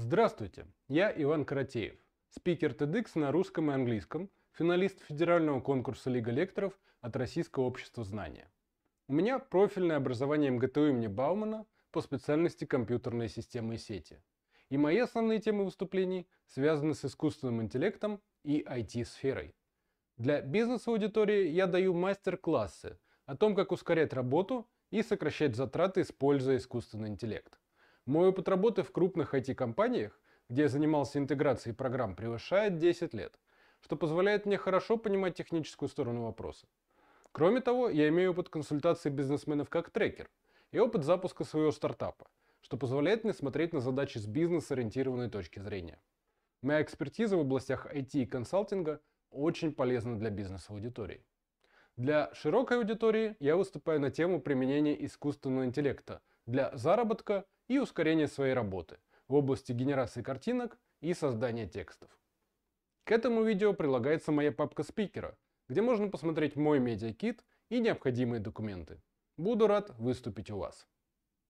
Здравствуйте, я Иван Каратеев, спикер TEDx на русском и английском, финалист федерального конкурса Лига лекторов от Российского общества знания. У меня профильное образование МГТУ имени Баумана по специальности компьютерные системы и сети. И мои основные темы выступлений связаны с искусственным интеллектом и IT-сферой. Для бизнес-аудитории я даю мастер-классы о том, как ускорять работу и сокращать затраты, используя искусственный интеллект. Мой опыт работы в крупных IT-компаниях, где я занимался интеграцией программ, превышает 10 лет, что позволяет мне хорошо понимать техническую сторону вопроса. Кроме того, я имею опыт консультации бизнесменов как трекер и опыт запуска своего стартапа, что позволяет мне смотреть на задачи с бизнес-ориентированной точки зрения. Моя экспертиза в областях IT и консалтинга очень полезна для бизнес-аудитории. Для широкой аудитории я выступаю на тему применения искусственного интеллекта для заработка – и ускорение своей работы в области генерации картинок и создания текстов. К этому видео прилагается моя папка спикера, где можно посмотреть мой медиакит и необходимые документы. Буду рад выступить у вас.